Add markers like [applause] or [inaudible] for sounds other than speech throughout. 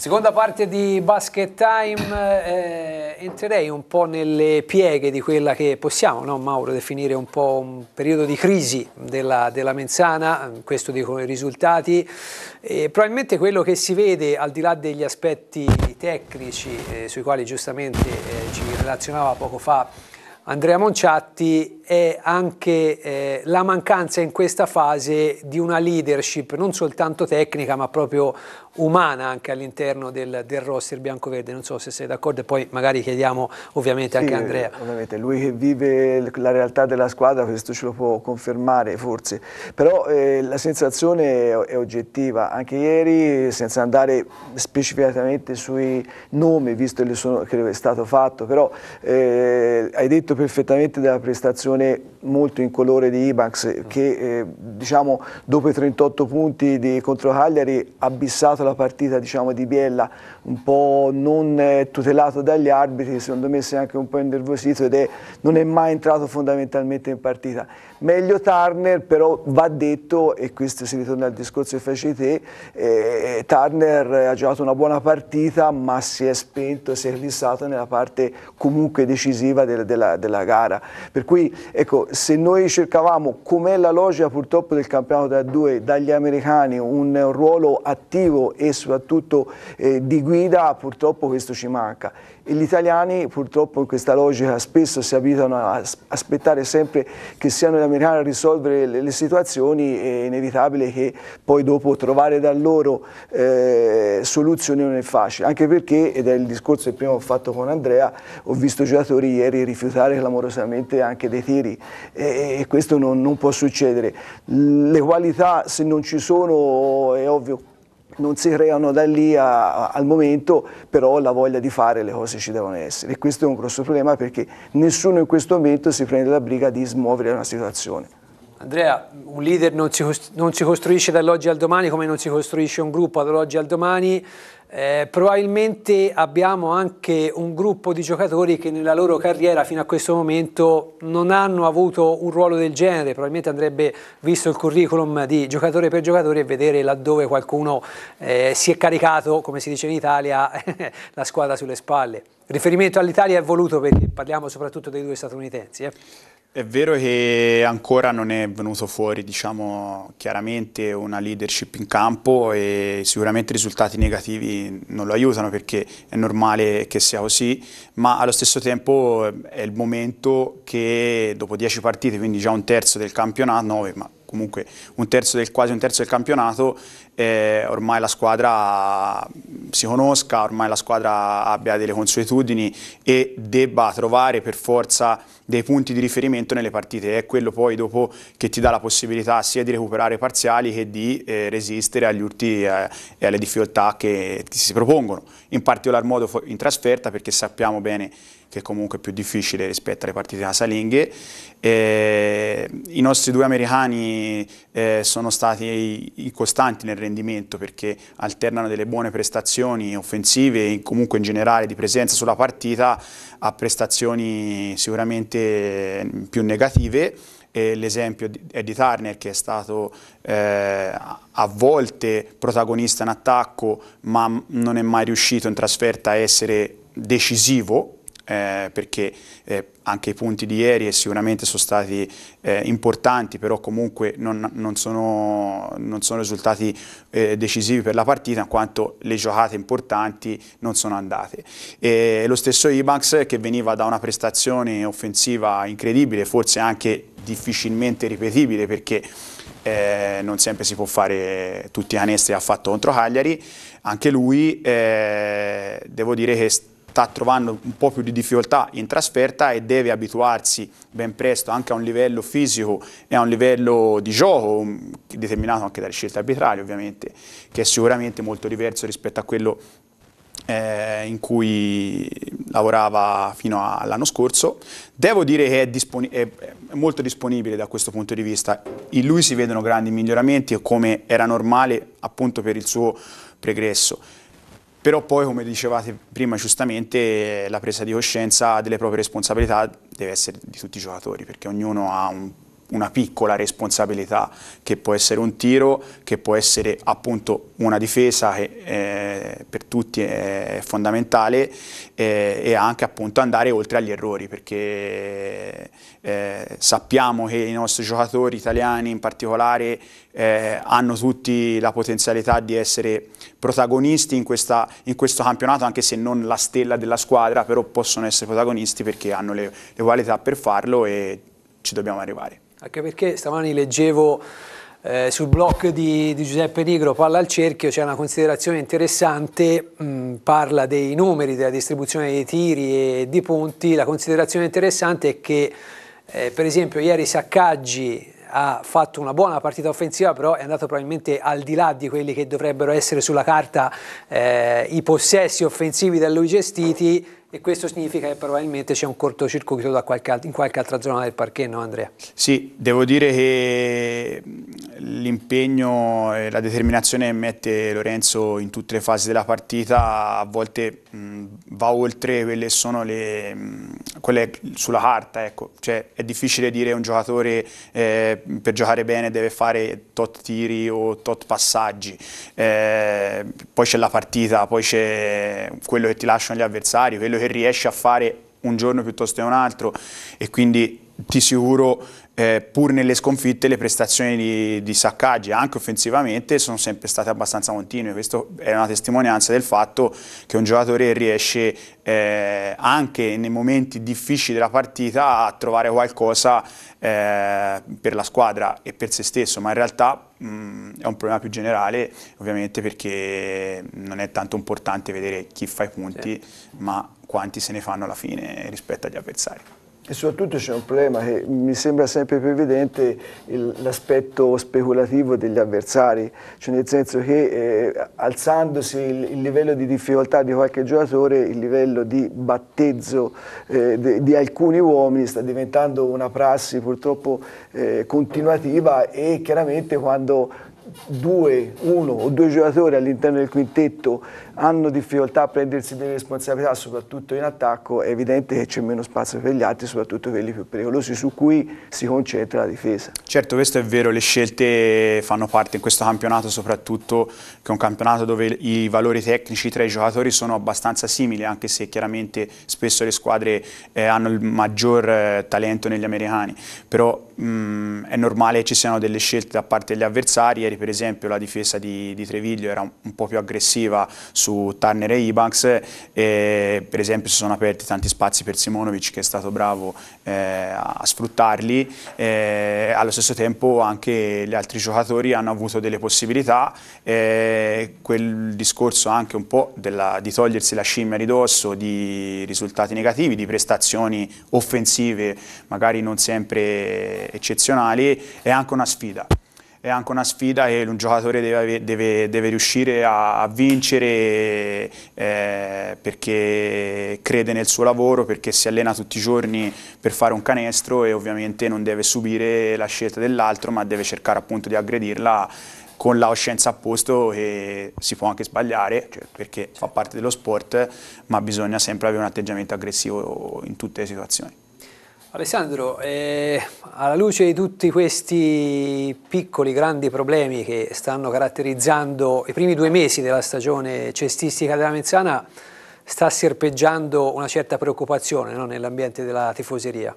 Seconda parte di Basket Time, eh, entrerei un po' nelle pieghe di quella che possiamo, no, Mauro, definire un po' un periodo di crisi della, della Menzana, eh, questo dicono i risultati, eh, probabilmente quello che si vede al di là degli aspetti tecnici eh, sui quali giustamente eh, ci relazionava poco fa Andrea Monciatti è anche eh, la mancanza in questa fase di una leadership non soltanto tecnica ma proprio umana anche all'interno del, del roster bianco-verde, non so se sei d'accordo e poi magari chiediamo ovviamente sì, anche a Andrea. Ovviamente, lui che vive la realtà della squadra questo ce lo può confermare forse, però eh, la sensazione è, è oggettiva, anche ieri senza andare specificatamente sui nomi visto che, sono, che è stato fatto, però eh, hai detto detto perfettamente della prestazione molto in colore di Ibanks che eh, diciamo, dopo i 38 punti di, contro Cagliari ha bissato la partita diciamo, di Biella, un po' non eh, tutelato dagli arbitri, secondo me si è anche un po' innervosito ed è, non è mai entrato fondamentalmente in partita. Meglio Turner, però va detto, e questo si ritorna al discorso che facevi te, eh, Turner ha giocato una buona partita, ma si è spento, si è rissato nella parte comunque decisiva del, della, della, gara. Per cui, ecco, se noi cercavamo, com'è la logica purtroppo del campionato da due, dagli americani, un ruolo attivo e soprattutto eh, di guida, purtroppo questo ci manca. E gli italiani purtroppo in questa logica spesso si abitano a aspettare sempre che siano gli americana a risolvere le, le, situazioni è inevitabile che poi dopo trovare da loro eh, soluzioni non è facile, anche perché, ed è il discorso che prima ho fatto con Andrea, ho visto giocatori ieri rifiutare clamorosamente anche dei tiri e, e questo non, non può succedere. Le qualità se non ci sono è ovvio non si creano da lì a, al momento, però la voglia di fare le cose ci devono essere. E questo è un grosso problema perché nessuno in questo momento si prende la briga di smuovere una situazione. Andrea, un leader non si, non si costruisce dall'oggi al domani come non si costruisce un gruppo dall'oggi al domani. Eh, probabilmente abbiamo anche un gruppo di giocatori che nella loro carriera fino a questo momento non hanno avuto un ruolo del genere, probabilmente andrebbe visto il curriculum di giocatore per giocatore e vedere laddove qualcuno eh, si è caricato, come si dice in Italia, [laughs] la squadra sulle spalle. riferimento all'Italia è voluto perché parliamo soprattutto dei due statunitensi. Eh. È vero che ancora non è venuto fuori diciamo, chiaramente una leadership in campo e sicuramente i risultati negativi non lo aiutano perché è normale che sia così, ma allo stesso tempo è il momento che dopo 10 partite, quindi già un terzo del campionato, 9 ma comunque un terzo del, quasi un terzo del campionato, eh, ormai la squadra si conosca, ormai la squadra abbia delle consuetudini e debba trovare per forza dei punti di riferimento nelle partite. È quello poi dopo che ti dà la possibilità sia di recuperare parziali che di eh, resistere agli urti eh, e alle difficoltà che ti si propongono, in particolar modo in trasferta perché sappiamo bene che è comunque più difficile rispetto alle partite casalinghe. Eh, I nostri due americani eh, sono stati costanti nel rendimento rendimento perché alternano delle buone prestazioni offensive e comunque in generale di presenza sulla partita a prestazioni sicuramente mm, più negative l'esempio è di Turner che è stato eh, a volte protagonista in attacco ma non è mai riuscito in trasferta a essere decisivo eh, perché eh, anche i punti di ieri sicuramente sono stati eh, importanti, però comunque non, non, sono, non sono, risultati eh, decisivi per la partita, in quanto le giocate importanti non sono andate. E lo stesso Ibanks che veniva da una prestazione offensiva incredibile, forse anche difficilmente ripetibile, perché eh, non sempre si può fare tutti i canestri ha fatto contro Cagliari, anche lui eh, devo dire che sta trovando un po' più di difficoltà in trasferta e deve abituarsi ben presto anche a un livello fisico e a un livello di gioco, mm, determinato anche dalle scelte arbitrarie ovviamente, che è sicuramente molto diverso rispetto a quello eh, in cui lavorava fino all'anno scorso. Devo dire che è, disponi è, molto disponibile da questo punto di vista. In lui si vedono grandi miglioramenti come era normale appunto per il suo pregresso però poi come dicevate prima giustamente la presa di coscienza delle proprie responsabilità deve essere di tutti i giocatori perché ognuno ha un, una piccola responsabilità che può essere un tiro, che può essere appunto una difesa che eh, per tutti è fondamentale eh, e anche appunto andare oltre agli errori perché eh, sappiamo che i nostri giocatori italiani in particolare eh, hanno tutti la potenzialità di essere protagonisti in, questa, in, questo campionato, anche se non la stella della squadra, però possono essere protagonisti perché hanno le, le qualità per farlo e ci dobbiamo arrivare. Anche perché stamani leggevo eh, sul blog di, di, Giuseppe Nigro, Palla al Cerchio, c'è una considerazione interessante, mh, mm, parla dei numeri, della distribuzione dei tiri e di punti, la considerazione interessante è che eh, per esempio ieri Saccaggi ha fatto una buona partita offensiva, però è andato probabilmente al di là di quelli che dovrebbero essere sulla carta eh, i possessi offensivi da lui gestiti e questo significa che probabilmente c'è un cortocircuito qualche, in qualche altra zona del parquet, no Andrea? Sì, devo dire che l'impegno e la determinazione che mette Lorenzo in tutte le fasi della partita a volte mh, va oltre quelle che sono le, mh, quelle sulla carta, ecco. cioè, è difficile dire un giocatore eh, per giocare bene deve fare tot tiri o tot passaggi, eh, poi c'è la partita, poi c'è quello che ti lasciano gli avversari, quello che riesce a fare un giorno piuttosto che un altro e quindi ti sicuro eh, pur nelle sconfitte le prestazioni di, di Saccaggi anche offensivamente sono sempre state abbastanza continue questo è una testimonianza del fatto che un giocatore riesce eh, anche nei momenti difficili della partita a trovare qualcosa eh, per la squadra e per se stesso ma in realtà mh, mm, è un problema più generale ovviamente perché non è tanto importante vedere chi fa i punti sì. ma quanti se ne fanno alla fine rispetto agli avversari. E soprattutto c'è un problema che mi sembra sempre più evidente l'aspetto speculativo degli avversari, cioè nel senso che eh, alzandosi il, il, livello di difficoltà di qualche giocatore, il livello di battezzo eh, de, di alcuni uomini sta diventando una prassi purtroppo eh, continuativa e chiaramente quando due, uno o due giocatori all'interno del quintetto hanno difficoltà a prendersi delle responsabilità, soprattutto in attacco, è evidente che c'è meno spazio per gli altri, soprattutto quelli più pericolosi, su cui si concentra la difesa. Certo, questo è vero, le scelte fanno parte in questo campionato, soprattutto che è un campionato dove i valori tecnici tra i giocatori sono abbastanza simili, anche se chiaramente spesso le squadre eh, hanno il maggior eh, talento negli americani, però mh, mm, è normale che ci siano delle scelte da parte degli avversari, ieri per esempio la difesa di, di Treviglio era un, un, po' più aggressiva su Turner e Ibanks, e per esempio si sono aperti tanti spazi per Simonovic che è stato bravo eh, a sfruttarli, eh, allo stesso tempo anche gli altri giocatori hanno avuto delle possibilità, eh, quel discorso anche un po' della, di togliersi la scimmia ridosso, di risultati negativi, di prestazioni offensive magari non sempre eccezionali, è anche una sfida. È anche una sfida e un giocatore deve, deve, deve riuscire a, a vincere eh, perché crede nel suo lavoro, perché si allena tutti i giorni per fare un canestro e ovviamente non deve subire la scelta dell'altro ma deve cercare appunto di aggredirla con la scienza a posto e si può anche sbagliare certo. perché fa parte dello sport ma bisogna sempre avere un atteggiamento aggressivo in tutte le situazioni. Alessandro, eh, alla luce di tutti questi piccoli, grandi problemi che stanno caratterizzando i primi due mesi della stagione cestistica della Mezzana, sta serpeggiando una certa preoccupazione no, nell'ambiente della tifoseria.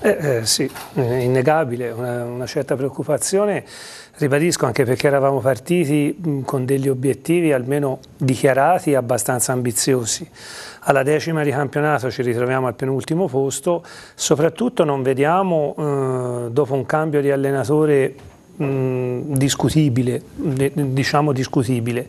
Eh, eh, sì, è eh, innegabile, una, una, certa preoccupazione, ribadisco anche perché eravamo partiti mh, con degli obiettivi almeno dichiarati abbastanza ambiziosi. Alla decima di campionato ci ritroviamo al penultimo posto, soprattutto non vediamo eh, dopo un cambio di allenatore Mh, discutibile, diciamo discutibile.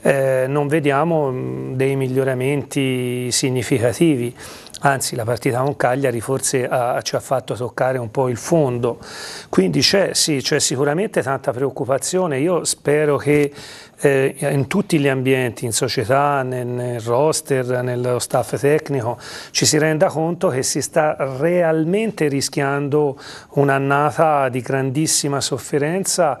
Eh, non vediamo mh, dei miglioramenti significativi anzi la partita con Cagliari forse ha, ci ha fatto toccare un po' il fondo, quindi c'è sì, sicuramente tanta preoccupazione, io spero che eh, in tutti gli ambienti, in società, nel, nel, roster, nello staff tecnico, ci si renda conto che si sta realmente rischiando un'annata di grandissima sofferenza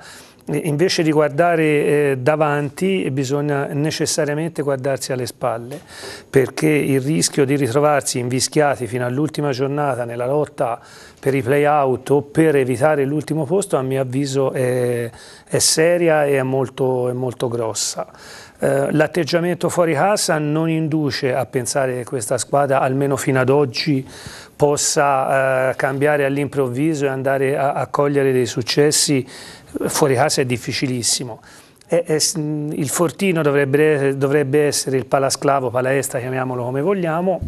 invece di guardare eh, davanti bisogna necessariamente guardarsi alle spalle perché il rischio di ritrovarsi invischiati fino all'ultima giornata nella lotta per i play out o per evitare l'ultimo posto a mio avviso è, è seria e è molto, è molto grossa. Eh, l'atteggiamento fuori casa non induce a pensare che questa squadra almeno fino ad oggi possa eh, cambiare all'improvviso e andare a cogliere dei successi fuori casa è difficilissimo. E, e, il Fortino dovrebbe, dovrebbe essere il palasclavo, palaestra, chiamiamolo come vogliamo,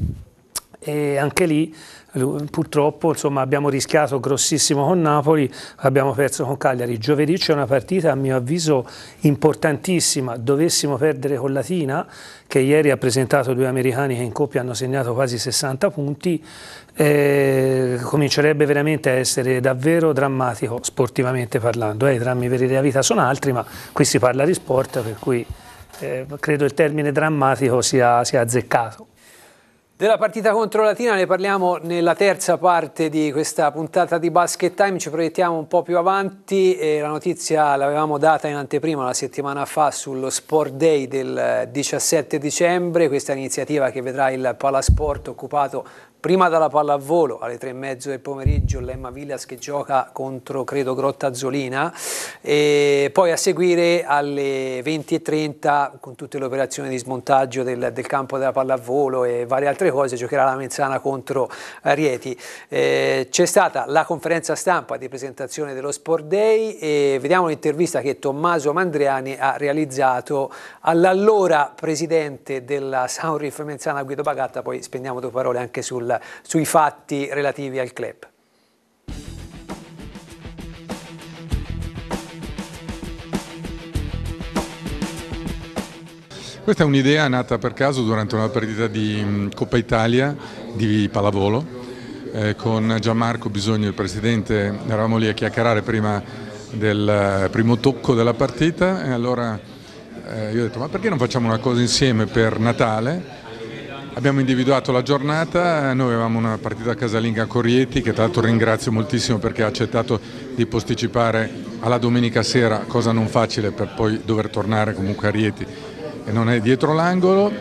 e anche lì eh, purtroppo insomma, abbiamo rischiato grossissimo con Napoli, abbiamo perso con Cagliari. Giovedì c'è una partita a mio avviso importantissima, dovessimo perdere con Latina che ieri ha presentato due americani che in coppia hanno segnato quasi 60 punti, eh, comincerebbe veramente a essere davvero drammatico sportivamente parlando, eh, i drammi veri della vita sono altri ma qui si parla di sport per cui eh, credo il termine drammatico sia, sia azzeccato. Della partita contro Latina ne parliamo nella terza parte di questa puntata di Basket Time, ci proiettiamo un po' più avanti e la notizia l'avevamo data in anteprima la settimana fa sullo Sport Day del 17 eh, dicembre, questa iniziativa che vedrà il Palasport occupato Prima dalla palla a volo alle tre e mezzo del pomeriggio Lemma Villas che gioca contro credo Grottazzolina e poi a seguire alle 20.30 con tutte le operazioni di smontaggio del, del, campo della palla a volo e varie altre cose giocherà la Menzana contro Rieti. Eh, c'è stata la conferenza stampa di presentazione dello Sport Day e vediamo l'intervista che Tommaso Mandriani ha realizzato all'allora presidente della Saurif Menzana Guido Bagatta, poi spendiamo due parole anche sul sui fatti relativi al club. Questa è un'idea nata per caso durante una partita di mm, Coppa Italia di pallavolo eh, con Gianmarco Bisogno, il presidente, eravamo lì a chiacchierare prima del eh, primo tocco della partita e allora eh, io ho detto ma perché non facciamo una cosa insieme per Natale Abbiamo individuato la giornata, noi avevamo una partita casalinga a Corietti che tra l'altro ringrazio moltissimo perché ha accettato di posticipare alla domenica sera, cosa non facile per poi dover tornare comunque a Rieti e non è dietro l'angolo.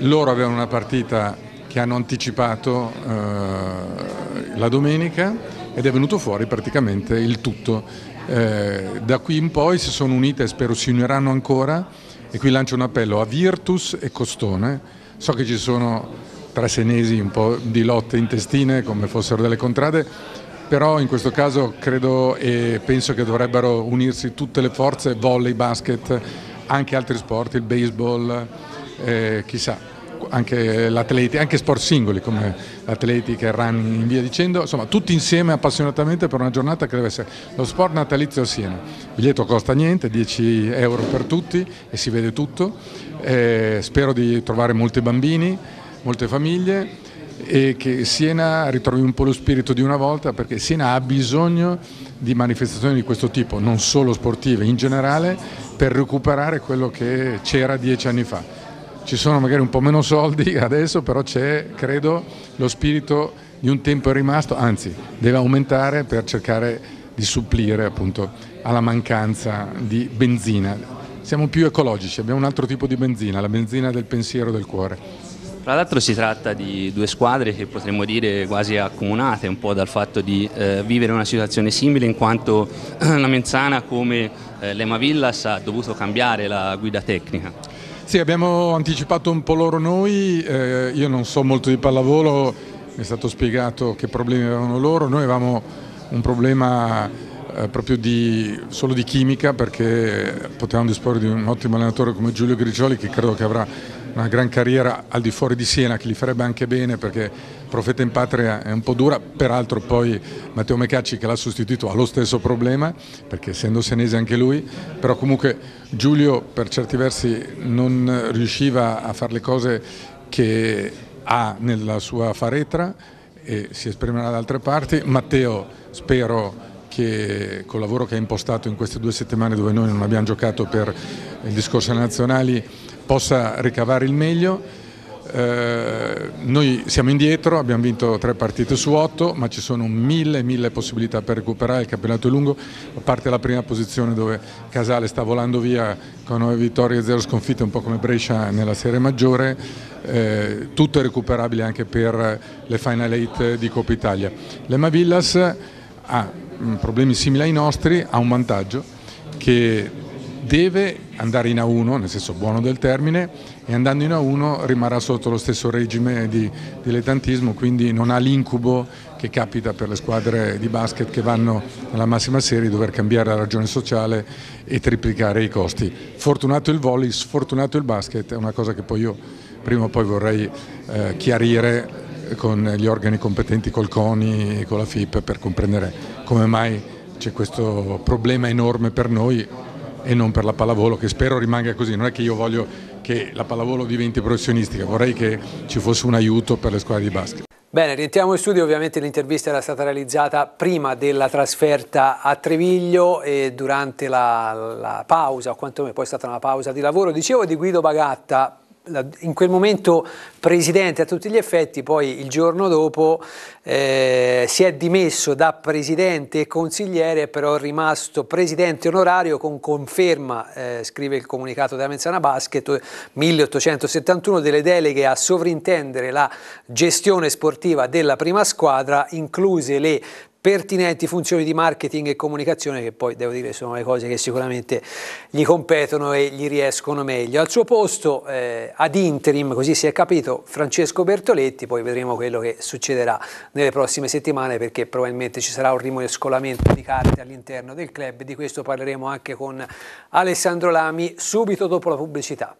Loro avevano una partita che hanno anticipato eh, la domenica ed è venuto fuori praticamente il tutto. Eh, da qui in poi si sono unite e spero si uniranno ancora e qui lancio un appello a Virtus e Costone So che ci sono tra senesi un po' di lotte intestine come fossero delle contrade, però in questo caso credo e penso che dovrebbero unirsi tutte le forze, volley, basket, anche altri sport, il baseball, eh, chissà anche, anche sport singoli come l'atletica, il running in via dicendo, insomma tutti insieme appassionatamente per una giornata che deve essere lo sport natalizio a Siena. Il biglietto costa niente, 10 euro per tutti e si vede tutto, eh, spero di trovare molti bambini, molte famiglie e che Siena ritrovi un po' lo spirito di una volta perché Siena ha bisogno di manifestazioni di questo tipo, non solo sportive, in generale per recuperare quello che c'era dieci anni fa ci sono magari un po' meno soldi [laughs] adesso, però c'è, credo, lo spirito di un tempo rimasto, anzi deve aumentare per cercare di supplire appunto alla mancanza di benzina. Siamo più ecologici, abbiamo un altro tipo di benzina, la benzina del pensiero del cuore. Tra l'altro si tratta di due squadre che potremmo dire quasi accomunate un po' dal fatto di eh, vivere una situazione simile in quanto [clears throat] la Menzana come eh, l'Ema Villas ha dovuto cambiare la guida tecnica sì, abbiamo anticipato un po' loro noi, eh, io non so molto di pallavolo, mi è stato spiegato che problemi avevano loro, noi avevamo un problema eh, proprio di, solo di chimica perché potevamo disporre di un ottimo allenatore come Giulio Grigioli che credo che avrà una gran carriera al di fuori di Siena che gli farebbe anche bene perché Profeta in Patria è un po' dura, peraltro poi Matteo Mecacci che l'ha sostituito ha lo stesso problema perché essendo senese anche lui, però comunque Giulio per certi versi non riusciva a fare le cose che ha nella sua faretra e si esprimerà da altre parti. Matteo spero che col lavoro che ha impostato in queste due settimane dove noi non abbiamo giocato per il discorso nazionali possa ricavare il meglio. Eh, noi siamo indietro, abbiamo vinto tre partite su otto, ma ci sono mille, mille possibilità per recuperare, il campionato è lungo, a parte la prima posizione dove Casale sta volando via con nove vittorie e zero sconfitte, un po' come Brescia nella serie maggiore, eh, tutto è recuperabile anche per le Final 8 di Coppa Italia. L'Emma Villas ha ah, mm, problemi simili ai nostri, ha un vantaggio che deve andare in A1, nel senso buono del termine, e andando in A1 rimarrà sotto lo stesso regime di dilettantismo, quindi non ha l'incubo che capita per le squadre di basket che vanno alla massima serie dover cambiare la ragione sociale e triplicare i costi. Fortunato il volley, sfortunato il basket, è una cosa che poi io prima o poi vorrei eh, chiarire con gli organi competenti, col CONI e con la FIP per comprendere come mai c'è questo problema enorme per noi e non per la pallavolo che spero rimanga così, non è che io voglio che la pallavolo diventi professionistica, vorrei che ci fosse un aiuto per le squadre di basket. Bene, rientriamo in studio, ovviamente l'intervista era stata realizzata prima della trasferta a Treviglio e durante la, la pausa, o quantomeno poi è stata una pausa di lavoro, dicevo di Guido Bagatta, in quel momento presidente a tutti gli effetti, poi il giorno dopo eh, si è dimesso da presidente e consigliere, però è rimasto presidente onorario con conferma, eh, scrive il comunicato della Menzana Basket 1871, delle deleghe a sovrintendere la gestione sportiva della prima squadra, incluse le pertinenti funzioni di marketing e comunicazione che poi devo dire sono le cose che sicuramente gli competono e gli riescono meglio. Al suo posto eh, ad interim, così si è capito, Francesco Bertoletti, poi vedremo quello che succederà nelle prossime settimane perché probabilmente ci sarà un rimescolamento di carte all'interno del club, di questo parleremo anche con Alessandro Lami subito dopo la pubblicità.